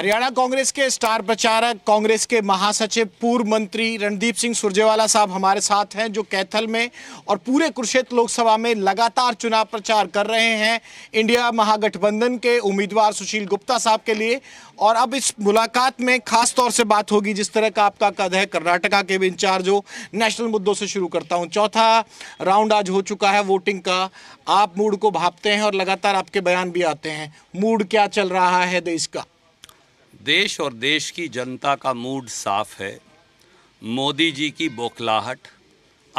हरियाणा कांग्रेस के स्टार प्रचारक कांग्रेस के महासचिव पूर्व मंत्री रणदीप सिंह सुरजेवाला साहब हमारे साथ हैं जो कैथल में और पूरे कुरुक्षेत्र लोकसभा में लगातार चुनाव प्रचार कर रहे हैं इंडिया महागठबंधन के उम्मीदवार सुशील गुप्ता साहब के लिए और अब इस मुलाकात में खास तौर से बात होगी जिस तरह का आपका कद है कर्नाटका के भी इंचार्ज हो नेशनल मुद्दों से शुरू करता हूँ चौथा राउंड आज हो चुका है वोटिंग का आप मूड को भापते हैं और लगातार आपके बयान भी आते हैं मूड क्या चल रहा है देश का देश और देश की जनता का मूड साफ है मोदी जी की बौखलाहट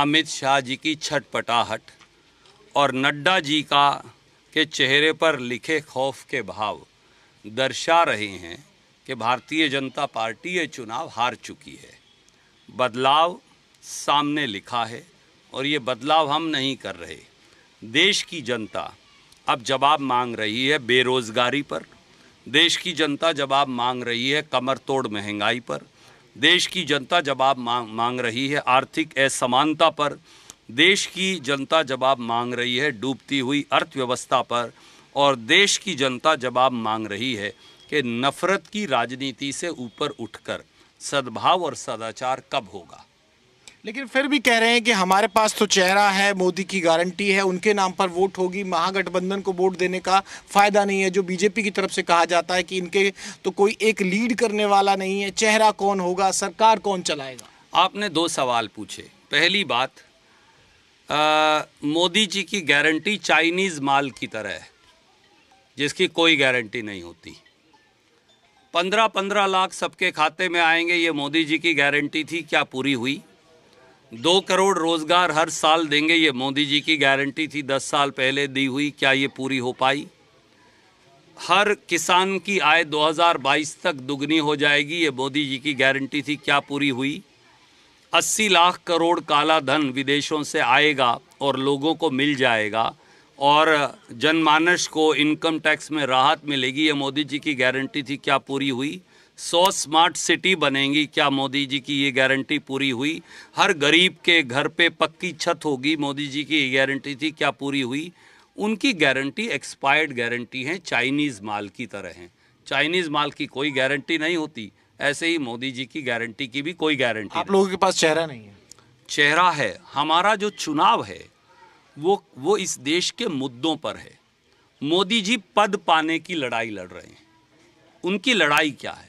अमित शाह जी की छटपटाहट और नड्डा जी का के चेहरे पर लिखे खौफ के भाव दर्शा रहे हैं कि भारतीय जनता पार्टी ये चुनाव हार चुकी है बदलाव सामने लिखा है और ये बदलाव हम नहीं कर रहे देश की जनता अब जवाब मांग रही है बेरोज़गारी पर देश की जनता जवाब मांग रही है कमर तोड़ महंगाई पर देश की जनता जवाब मांग मांग रही है आर्थिक असमानता पर देश की जनता जवाब मांग रही है डूबती हुई अर्थव्यवस्था पर और देश की जनता जवाब मांग रही है कि नफ़रत की राजनीति से ऊपर उठकर सद्भाव और सदाचार कब होगा लेकिन फिर भी कह रहे हैं कि हमारे पास तो चेहरा है मोदी की गारंटी है उनके नाम पर वोट होगी महागठबंधन को वोट देने का फायदा नहीं है जो बीजेपी की तरफ से कहा जाता है कि इनके तो कोई एक लीड करने वाला नहीं है चेहरा कौन होगा सरकार कौन चलाएगा आपने दो सवाल पूछे पहली बात आ, मोदी जी की गारंटी चाइनीज माल की तरह है जिसकी कोई गारंटी नहीं होती पंद्रह पंद्रह लाख सबके खाते में आएंगे ये मोदी जी की गारंटी थी क्या पूरी हुई दो करोड़ रोजगार हर साल देंगे ये मोदी जी की गारंटी थी दस साल पहले दी हुई क्या ये पूरी हो पाई हर किसान की आय 2022 तक दुगनी हो जाएगी ये मोदी जी की गारंटी थी क्या पूरी हुई 80 लाख करोड़ काला धन विदेशों से आएगा और लोगों को मिल जाएगा और जनमानस को इनकम टैक्स में राहत मिलेगी ये मोदी जी की गारंटी थी क्या पूरी हुई सौ स्मार्ट सिटी बनेंगी क्या मोदी जी की ये गारंटी पूरी हुई हर गरीब के घर पे पक्की छत होगी मोदी जी की ये गारंटी थी क्या पूरी हुई उनकी गारंटी एक्सपायर्ड गारंटी है चाइनीज़ माल की तरह हैं चाइनीज़ माल की कोई गारंटी नहीं होती ऐसे ही मोदी जी की गारंटी की भी कोई गारंटी आप लोगों के पास चेहरा नहीं है चेहरा है हमारा जो चुनाव है वो वो इस देश के मुद्दों पर है मोदी जी पद पाने की लड़ाई लड़ रहे हैं उनकी लड़ाई क्या है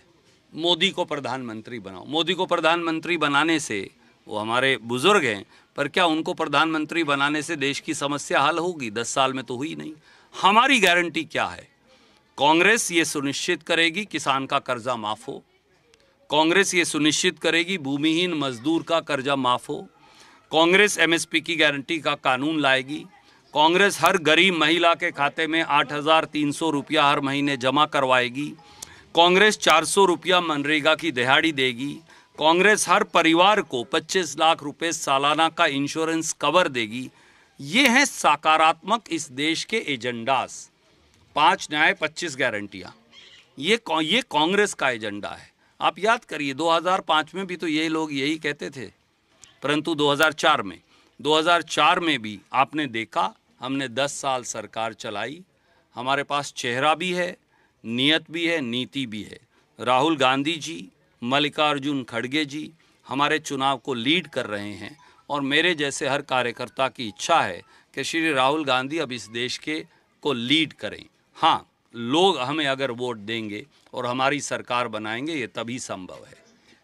मोदी को प्रधानमंत्री बनाओ मोदी को प्रधानमंत्री बनाने से वो हमारे बुज़ुर्ग हैं पर क्या उनको प्रधानमंत्री बनाने से देश की समस्या हल होगी दस साल में तो हुई नहीं हमारी गारंटी क्या है कांग्रेस ये सुनिश्चित करेगी किसान का कर्जा माफ़ हो कांग्रेस ये सुनिश्चित करेगी भूमिहीन मजदूर का कर्जा माफ़ हो कांग्रेस एमएसपी की गारंटी का कानून लाएगी कांग्रेस हर गरीब महिला के खाते में आठ हज़ार तीन सौ रुपया हर महीने जमा करवाएगी कांग्रेस चार सौ रुपया मनरेगा की दिहाड़ी देगी कांग्रेस हर परिवार को 25 लाख रुपए सालाना का इंश्योरेंस कवर देगी ये हैं सकारात्मक इस देश के एजेंडास पाँच न्याय पच्चीस गारंटियाँ ये ये कांग्रेस का एजेंडा है आप याद करिए 2005 में भी तो ये लोग यही कहते थे परंतु 2004 में 2004 में भी आपने देखा हमने 10 साल सरकार चलाई हमारे पास चेहरा भी है नियत भी है नीति भी है राहुल गांधी जी मल्लिकार्जुन खड़गे जी हमारे चुनाव को लीड कर रहे हैं और मेरे जैसे हर कार्यकर्ता की इच्छा है कि श्री राहुल गांधी अब इस देश के को लीड करें हाँ लोग हमें अगर वोट देंगे और हमारी सरकार बनाएंगे ये तभी संभव है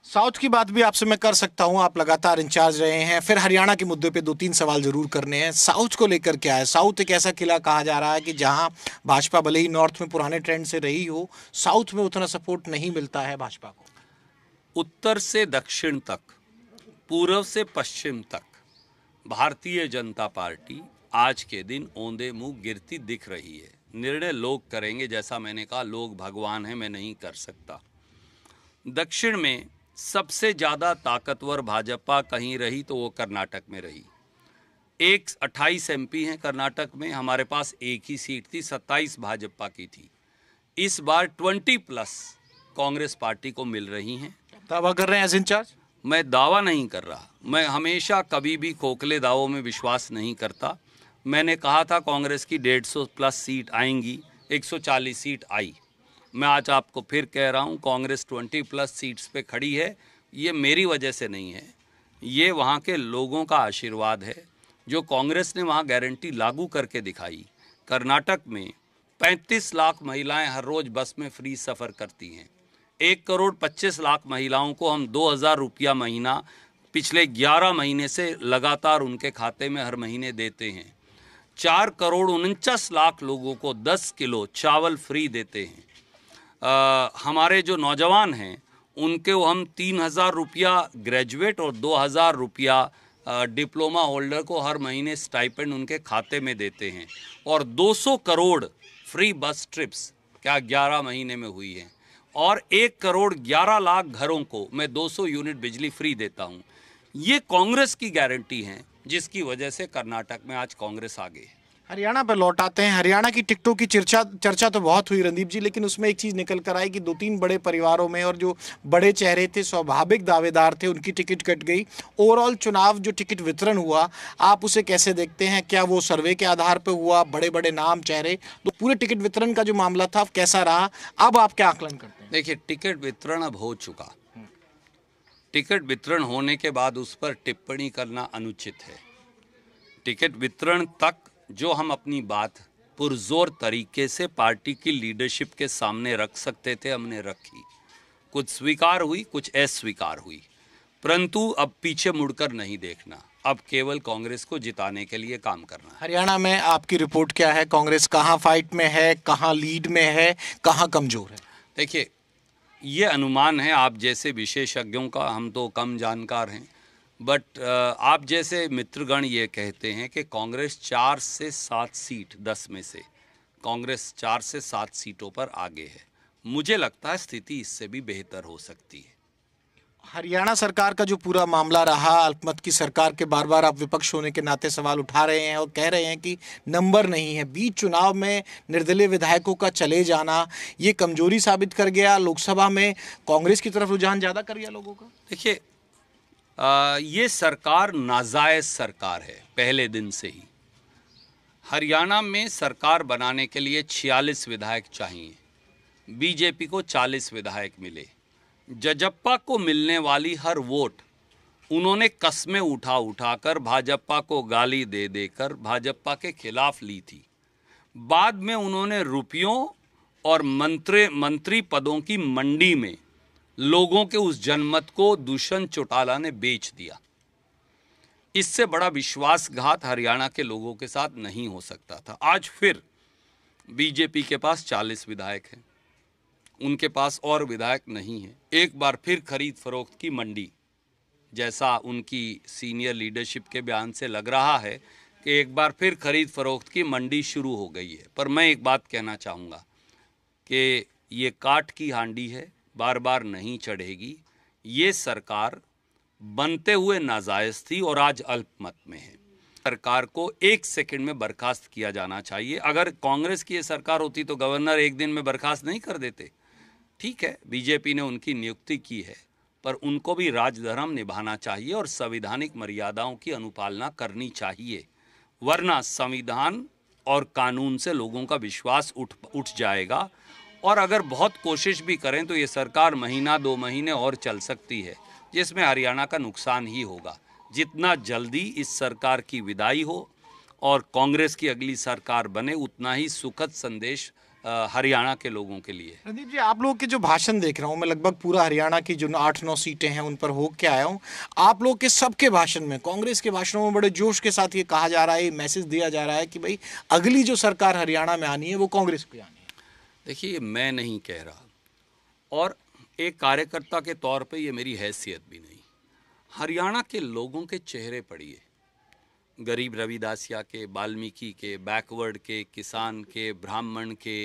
साउथ की बात भी आपसे मैं कर सकता हूँ आप लगातार इंचार्ज रहे हैं फिर हरियाणा के मुद्दे पे दो तीन सवाल जरूर करने हैं साउथ को लेकर क्या है साउथ एक ऐसा किला कहा जा रहा है कि जहाँ भाजपा भले ही नॉर्थ में पुराने ट्रेंड से रही हो साउथ में उतना सपोर्ट नहीं मिलता है भाजपा को उत्तर से दक्षिण तक पूर्व से पश्चिम तक भारतीय जनता पार्टी आज के दिन ओंधे मुंह गिरती दिख रही है निर्णय लोग करेंगे जैसा मैंने कहा लोग भगवान हैं मैं नहीं कर सकता दक्षिण में सबसे ज़्यादा ताकतवर भाजपा कहीं रही तो वो कर्नाटक में रही एक अट्ठाईस एम हैं कर्नाटक में हमारे पास एक ही सीट थी सत्ताईस भाजपा की थी इस बार ट्वेंटी प्लस कांग्रेस पार्टी को मिल रही हैं दावा कर रहे हैं एज इंचार्ज मैं दावा नहीं कर रहा मैं हमेशा कभी भी खोखले दावों में विश्वास नहीं करता मैंने कहा था कांग्रेस की डेढ़ सौ प्लस सीट आएंगी चालीस सीट आई मैं आज आपको फिर कह रहा हूँ कांग्रेस ट्वेंटी प्लस सीट्स पे खड़ी है ये मेरी वजह से नहीं है ये वहाँ के लोगों का आशीर्वाद है जो कांग्रेस ने वहाँ गारंटी लागू करके दिखाई कर्नाटक में 35 लाख महिलाएं हर रोज़ बस में फ्री सफ़र करती हैं एक करोड़ 25 लाख महिलाओं को हम दो हज़ार रुपया महीना पिछले 11 महीने से लगातार उनके खाते में हर महीने देते हैं चार करोड़ उनचास लाख लोगों को 10 किलो चावल फ्री देते हैं आ, हमारे जो नौजवान हैं उनके वो हम तीन हज़ार रुपया ग्रेजुएट और दो हज़ार रुपया डिप्लोमा होल्डर को हर महीने स्टाइपेंड उनके खाते में देते हैं और 200 करोड़ फ्री बस ट्रिप्स क्या 11 महीने में हुई हैं और एक करोड़ 11 लाख घरों को मैं 200 यूनिट बिजली फ्री देता हूँ ये कांग्रेस की गारंटी है जिसकी वजह से कर्नाटक में आज कांग्रेस आ गई है हरियाणा पर लौट आते हैं हरियाणा की टिकटों की चर्चा चर्चा तो बहुत हुई रणदीप जी लेकिन उसमें एक चीज़ निकल कर आई कि दो तीन बड़े परिवारों में और जो बड़े चेहरे थे स्वाभाविक दावेदार थे उनकी टिकट कट गई ओवरऑल चुनाव जो टिकट वितरण हुआ आप उसे कैसे देखते हैं क्या वो सर्वे के आधार पर हुआ बड़े बड़े नाम चेहरे तो पूरे टिकट वितरण का जो मामला था कैसा रहा अब आप क्या आकलन करते हैं देखिए टिकट वितरण अब हो चुका टिकट वितरण होने के बाद उस पर टिप्पणी करना अनुचित है टिकट वितरण तक जो हम अपनी बात पुरजोर तरीके से पार्टी की लीडरशिप के सामने रख सकते थे हमने रखी कुछ स्वीकार हुई कुछ अस्वीकार हुई परंतु अब पीछे मुड़कर नहीं देखना अब केवल कांग्रेस को जिताने के लिए काम करना हरियाणा में आपकी रिपोर्ट क्या है कांग्रेस कहाँ फाइट में है कहाँ लीड में है कहाँ कमजोर है देखिए ये अनुमान है आप जैसे विशेषज्ञों का हम तो कम जानकार हैं बट uh, आप जैसे मित्रगण ये कहते हैं कि कांग्रेस चार से सात सीट दस में से कांग्रेस चार से सात सीटों पर आगे है मुझे लगता है स्थिति इससे भी बेहतर हो सकती है हरियाणा सरकार का जो पूरा मामला रहा अल्पमत की सरकार के बार बार आप विपक्ष होने के नाते सवाल उठा रहे हैं और कह रहे हैं कि नंबर नहीं है बीच चुनाव में निर्दलीय विधायकों का चले जाना ये कमजोरी साबित कर गया लोकसभा में कांग्रेस की तरफ रुझान ज़्यादा कर गया लोगों का देखिए ये सरकार नाजायज़ सरकार है पहले दिन से ही हरियाणा में सरकार बनाने के लिए 46 विधायक चाहिए बीजेपी को 40 विधायक मिले जजपा को मिलने वाली हर वोट उन्होंने कस्में उठा उठाकर भाजपा को गाली दे देकर भाजपा के खिलाफ ली थी बाद में उन्होंने रुपयों और मंत्री मंत्री पदों की मंडी में लोगों के उस जनमत को दुष्यंत चौटाला ने बेच दिया इससे बड़ा विश्वासघात हरियाणा के लोगों के साथ नहीं हो सकता था आज फिर बीजेपी के पास 40 विधायक हैं उनके पास और विधायक नहीं है एक बार फिर खरीद फरोख्त की मंडी जैसा उनकी सीनियर लीडरशिप के बयान से लग रहा है कि एक बार फिर खरीद फरोख्त की मंडी शुरू हो गई है पर मैं एक बात कहना चाहूँगा कि ये काट की हांडी है बार बार नहीं चढ़ेगी ये सरकार बनते हुए नाजायज़ थी और आज अल्पमत में है सरकार को एक सेकंड में बर्खास्त किया जाना चाहिए अगर कांग्रेस की ये सरकार होती तो गवर्नर एक दिन में बर्खास्त नहीं कर देते ठीक है बीजेपी ने उनकी नियुक्ति की है पर उनको भी राजधर्म निभाना चाहिए और संविधानिक मर्यादाओं की अनुपालना करनी चाहिए वरना संविधान और कानून से लोगों का विश्वास उठ उठ जाएगा और अगर बहुत कोशिश भी करें तो ये सरकार महीना दो महीने और चल सकती है जिसमें हरियाणा का नुकसान ही होगा जितना जल्दी इस सरकार की विदाई हो और कांग्रेस की अगली सरकार बने उतना ही सुखद संदेश हरियाणा के लोगों के लिए प्रदीप जी आप लोग के जो भाषण देख रहा हूँ मैं लगभग पूरा हरियाणा की जो आठ नौ सीटें हैं उन पर हो के आया हूँ आप लोग के सबके भाषण में कांग्रेस के भाषणों में बड़े जोश के साथ ये कहा जा रहा है मैसेज दिया जा रहा है कि भाई अगली जो सरकार हरियाणा में आनी है वो कांग्रेस की आनी है देखिए मैं नहीं कह रहा और एक कार्यकर्ता के तौर पे ये मेरी हैसियत भी नहीं हरियाणा के लोगों के चेहरे पढ़िए गरीब रविदासिया के वाल्मीकि के बैकवर्ड के किसान के ब्राह्मण के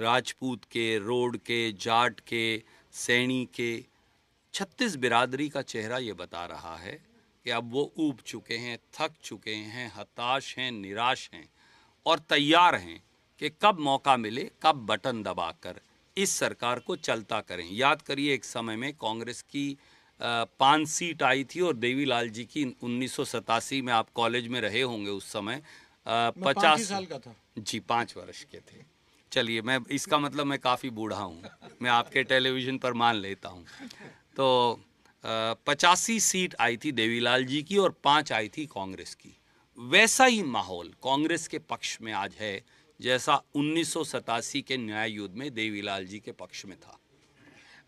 राजपूत के रोड के जाट के सैनी के छत्तीस बिरादरी का चेहरा ये बता रहा है कि अब वो ऊब चुके हैं थक चुके हैं हताश हैं निराश हैं और तैयार हैं कि कब मौका मिले कब बटन दबाकर इस सरकार को चलता करें याद करिए एक समय में कांग्रेस की पाँच सीट आई थी और देवीलाल जी की उन्नीस में आप कॉलेज में रहे होंगे उस समय पचास साल का था जी पाँच वर्ष के थे चलिए मैं इसका मतलब मैं काफ़ी बूढ़ा हूँ मैं आपके टेलीविज़न पर मान लेता हूँ तो पचासी सीट आई थी देवीलाल जी की और पाँच आई थी कांग्रेस की वैसा ही माहौल कांग्रेस के पक्ष में आज है जैसा उन्नीस के न्याय युद्ध में देवीलाल जी के पक्ष में था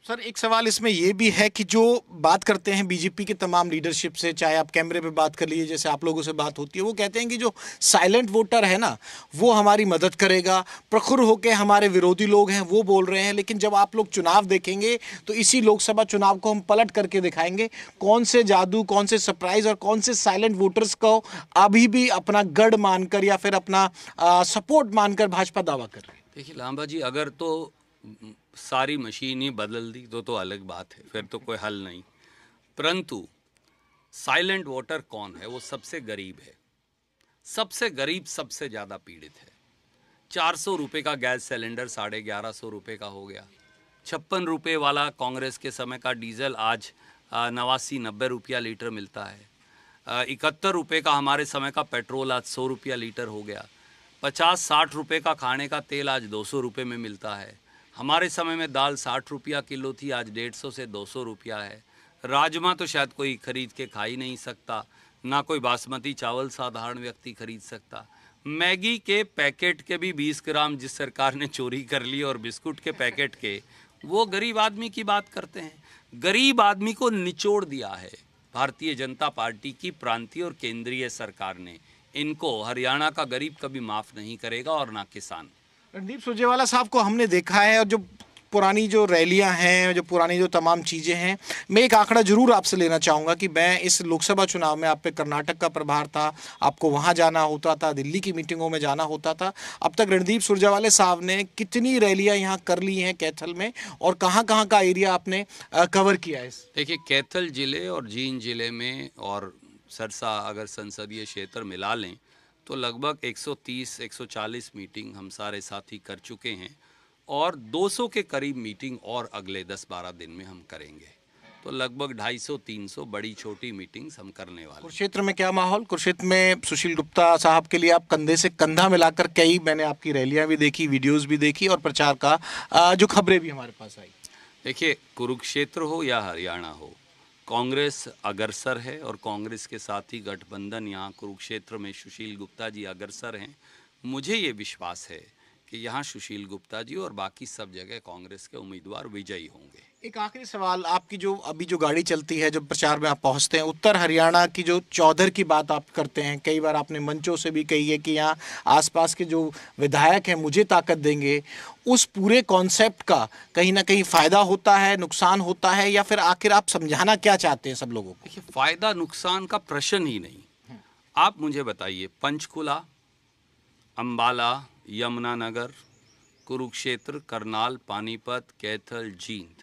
सर एक सवाल इसमें ये भी है कि जो बात करते हैं बीजेपी के तमाम लीडरशिप से चाहे आप कैमरे पे बात कर लीजिए जैसे आप लोगों से बात होती है वो कहते हैं कि जो साइलेंट वोटर है ना वो हमारी मदद करेगा प्रखुर होकर हमारे विरोधी लोग हैं वो बोल रहे हैं लेकिन जब आप लोग चुनाव देखेंगे तो इसी लोकसभा चुनाव को हम पलट करके दिखाएंगे कौन से जादू कौन से सरप्राइज और कौन से साइलेंट वोटर्स को अभी भी अपना गढ़ मानकर या फिर अपना आ, सपोर्ट मानकर भाजपा दावा कर रही है देखिए लांबा जी अगर तो सारी मशीन ही बदल दी तो तो अलग बात है फिर तो कोई हल नहीं परंतु साइलेंट वोटर कौन है वो सबसे गरीब है सबसे गरीब सबसे ज़्यादा पीड़ित है चार सौ रुपये का गैस सिलेंडर साढ़े ग्यारह सौ रुपये का हो गया छप्पन रुपये वाला कांग्रेस के समय का डीजल आज नवासी नब्बे रुपया लीटर मिलता है इकहत्तर रुपये का हमारे समय का पेट्रोल आज सौ रुपया लीटर हो गया पचास साठ रुपये का खाने का तेल आज दो सौ रुपये में मिलता है हमारे समय में दाल साठ रुपया किलो थी आज डेढ़ सौ से दो सौ रुपया है राजमा तो शायद कोई खरीद के खा ही नहीं सकता ना कोई बासमती चावल साधारण व्यक्ति खरीद सकता मैगी के पैकेट के भी बीस ग्राम जिस सरकार ने चोरी कर ली और बिस्कुट के पैकेट के वो गरीब आदमी की बात करते हैं गरीब आदमी को निचोड़ दिया है भारतीय जनता पार्टी की प्रांतीय और केंद्रीय सरकार ने इनको हरियाणा का गरीब कभी माफ़ नहीं करेगा और ना किसान रणदीप सुरजेवाला साहब को हमने देखा है और जो पुरानी जो रैलियां हैं जो पुरानी जो तमाम चीज़ें हैं मैं एक आंकड़ा जरूर आपसे लेना चाहूँगा कि मैं इस लोकसभा चुनाव में आप पे कर्नाटक का प्रभार था आपको वहाँ जाना होता था दिल्ली की मीटिंगों में जाना होता था अब तक रणदीप सुरजेवाले साहब ने कितनी रैलियाँ यहाँ कर ली हैं कैथल में और कहाँ कहाँ का एरिया आपने कवर किया है देखिए कैथल ज़िले और जींद ज़िले में और सरसा अगर संसदीय क्षेत्र मिला लें तो लगभग 130 140 मीटिंग हम सारे साथी कर चुके हैं और 200 के करीब मीटिंग और अगले 10-12 दिन में हम करेंगे तो लगभग 250 300 बड़ी छोटी मीटिंग्स हम करने वाले कुरुक्षेत्र में क्या माहौल कुरुक्षेत्र में सुशील गुप्ता साहब के लिए आप कंधे से कंधा मिलाकर कई मैंने आपकी रैलियां भी देखी वीडियोज भी देखी और प्रचार का जो खबरें भी हमारे पास आई देखिए कुरुक्षेत्र हो या हरियाणा हो कांग्रेस अग्रसर है और कांग्रेस के साथ ही गठबंधन यहाँ कुरुक्षेत्र में सुशील गुप्ता जी अग्रसर हैं मुझे ये विश्वास है कि यहाँ सुशील गुप्ता जी और बाकी सब जगह कांग्रेस के उम्मीदवार विजयी होंगे एक आखिरी सवाल आपकी जो अभी जो गाड़ी चलती है जब प्रचार में आप पहुँचते हैं उत्तर हरियाणा की जो चौधर की बात आप करते हैं कई बार आपने मंचों से भी कही है कि यहाँ आसपास के जो विधायक हैं मुझे ताकत देंगे उस पूरे कॉन्सेप्ट का कहीं ना कहीं फ़ायदा होता है नुकसान होता है या फिर आखिर आप समझाना क्या चाहते हैं सब लोगों को देखिए फ़ायदा नुकसान का प्रश्न ही नहीं आप मुझे बताइए पंचकूला अम्बाला यमुनानगर कुरुक्षेत्र करनाल पानीपत कैथल जींद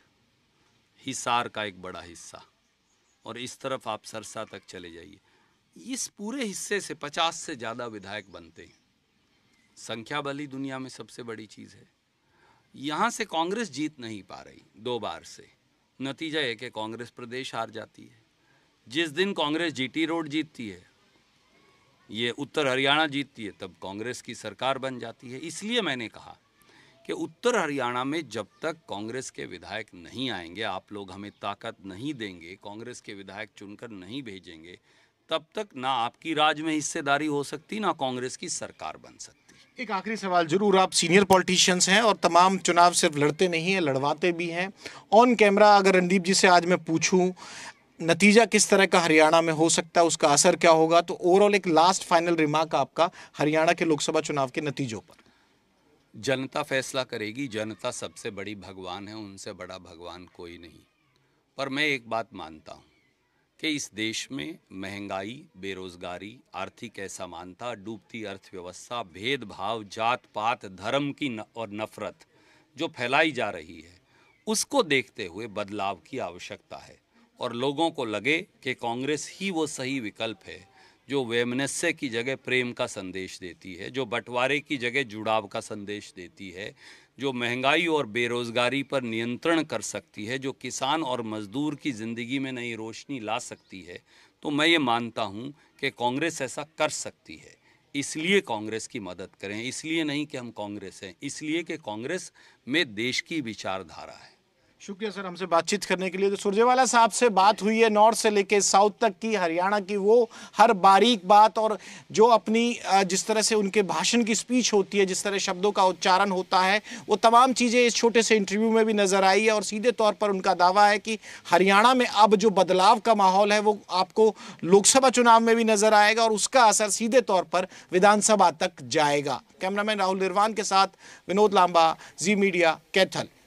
हिसार का एक बड़ा हिस्सा और इस तरफ आप सरसा तक चले जाइए इस पूरे हिस्से से पचास से ज़्यादा विधायक बनते हैं संख्या बली दुनिया में सबसे बड़ी चीज़ है यहाँ से कांग्रेस जीत नहीं पा रही दो बार से नतीजा है कि कांग्रेस प्रदेश हार जाती है जिस दिन कांग्रेस जीटी रोड जीतती है ये उत्तर हरियाणा जीतती है तब कांग्रेस की सरकार बन जाती है इसलिए मैंने कहा कि उत्तर हरियाणा में जब तक कांग्रेस के विधायक नहीं आएंगे आप लोग हमें ताकत नहीं देंगे कांग्रेस के विधायक चुनकर नहीं भेजेंगे तब तक ना आपकी राज में हिस्सेदारी हो सकती ना कांग्रेस की सरकार बन सकती एक आखिरी सवाल जरूर आप सीनियर पॉलिटिशियंस हैं और तमाम चुनाव सिर्फ लड़ते नहीं हैं लड़वाते भी हैं ऑन कैमरा अगर रणदीप जी से आज मैं पूछूं नतीजा किस तरह का हरियाणा में हो सकता है उसका असर क्या होगा तो ओवरऑल एक लास्ट फाइनल रिमार्क आपका हरियाणा के लोकसभा चुनाव के नतीजों पर जनता फैसला करेगी जनता सबसे बड़ी भगवान है उनसे बड़ा भगवान कोई नहीं पर मैं एक बात मानता हूँ कि इस देश में महंगाई बेरोजगारी आर्थिक असमानता डूबती अर्थव्यवस्था भेदभाव जात पात धर्म की न, और नफरत जो फैलाई जा रही है उसको देखते हुए बदलाव की आवश्यकता है और लोगों को लगे कि कांग्रेस ही वो सही विकल्प है जो वेमनस्य की जगह प्रेम का संदेश देती है जो बंटवारे की जगह जुड़ाव का संदेश देती है जो महंगाई और बेरोज़गारी पर नियंत्रण कर सकती है जो किसान और मजदूर की ज़िंदगी में नई रोशनी ला सकती है तो मैं ये मानता हूँ कि कांग्रेस ऐसा कर सकती है इसलिए कांग्रेस की मदद करें इसलिए नहीं कि हम कांग्रेस हैं इसलिए कि कांग्रेस में देश की विचारधारा है शुक्रिया सर हमसे बातचीत करने के लिए तो सुरजेवाला साहब से बात हुई है नॉर्थ से लेके साउथ तक की हरियाणा की वो हर बारीक बात और जो अपनी जिस तरह से उनके भाषण की स्पीच होती है जिस तरह शब्दों का उच्चारण होता है वो तमाम चीज़ें इस छोटे से इंटरव्यू में भी नज़र आई है और सीधे तौर पर उनका दावा है कि हरियाणा में अब जो बदलाव का माहौल है वो आपको लोकसभा चुनाव में भी नज़र आएगा और उसका असर सीधे तौर पर विधानसभा तक जाएगा कैमरामैन राहुल निर्वाण के साथ विनोद लांबा जी मीडिया कैथल